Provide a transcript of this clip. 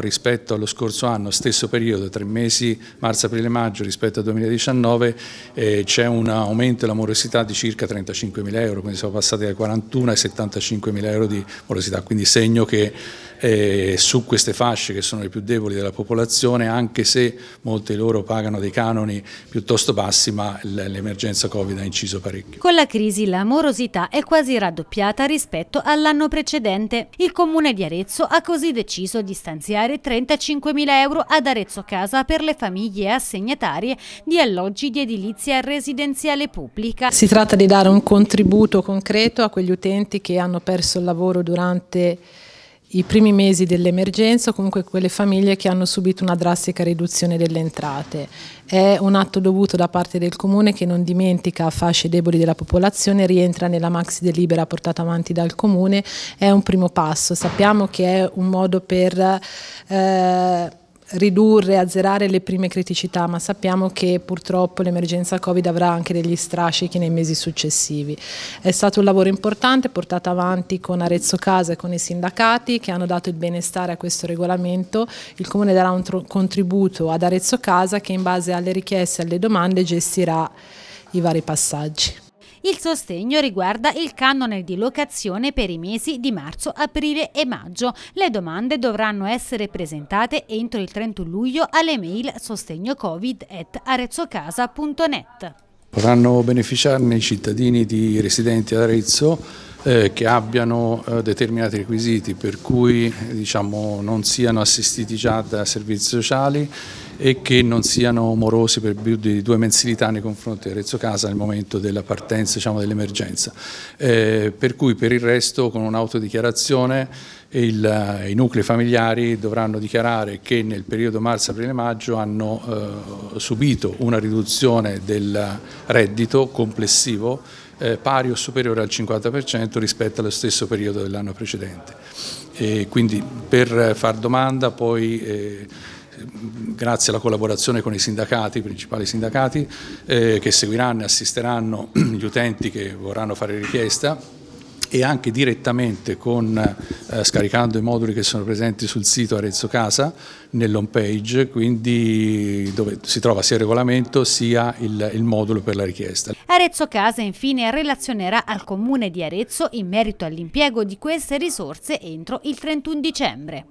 rispetto allo scorso anno, stesso periodo, tre mesi, marzo, aprile, maggio rispetto al 2019 eh, c'è un aumento della morosità di circa 35 mila euro, quindi siamo passati da 41 ai 75 mila euro di morosità, quindi segno che eh, su queste fasce che sono le più deboli della popolazione, anche se molti loro pagano dei canoni piuttosto bassi, ma l'emergenza Covid ha inciso parecchio. Con la crisi la morosità è quasi raddoppiata rispetto all'anno precedente. Il comune di Arezzo ha così deciso di stanziare 35.000 euro ad Arezzo Casa per le famiglie assegnatarie di alloggi di edilizia residenziale pubblica. Si tratta di dare un contributo concreto a quegli utenti che hanno perso il lavoro durante i primi mesi dell'emergenza o comunque quelle famiglie che hanno subito una drastica riduzione delle entrate. È un atto dovuto da parte del Comune che non dimentica fasce deboli della popolazione, rientra nella maxi delibera portata avanti dal Comune, è un primo passo. Sappiamo che è un modo per... Eh, ridurre, azzerare le prime criticità, ma sappiamo che purtroppo l'emergenza Covid avrà anche degli strascichi nei mesi successivi. È stato un lavoro importante portato avanti con Arezzo Casa e con i sindacati che hanno dato il benestare a questo regolamento. Il Comune darà un contributo ad Arezzo Casa che in base alle richieste e alle domande gestirà i vari passaggi. Il sostegno riguarda il canone di locazione per i mesi di marzo, aprile e maggio. Le domande dovranno essere presentate entro il 31 luglio alle mail sostegnocovid.arezzocasa.net. Potranno beneficiarne i cittadini di residenti ad Arezzo eh, che abbiano eh, determinati requisiti per cui diciamo, non siano assistiti già da servizi sociali e che non siano morosi per più di due mensilità nei confronti di Arezzo Casa nel momento della partenza diciamo, dell'emergenza. Eh, per cui per il resto con un'autodichiarazione il, eh, i nuclei familiari dovranno dichiarare che nel periodo marzo-aprile-maggio hanno eh, subito una riduzione del reddito complessivo eh, pari o superiore al 50% rispetto allo stesso periodo dell'anno precedente. E quindi per far domanda poi eh, grazie alla collaborazione con i sindacati, i principali sindacati, eh, che seguiranno e assisteranno gli utenti che vorranno fare richiesta e anche direttamente con, eh, scaricando i moduli che sono presenti sul sito Arezzo Casa nell'home page, quindi dove si trova sia il regolamento sia il, il modulo per la richiesta. Arezzo Casa infine relazionerà al Comune di Arezzo in merito all'impiego di queste risorse entro il 31 dicembre.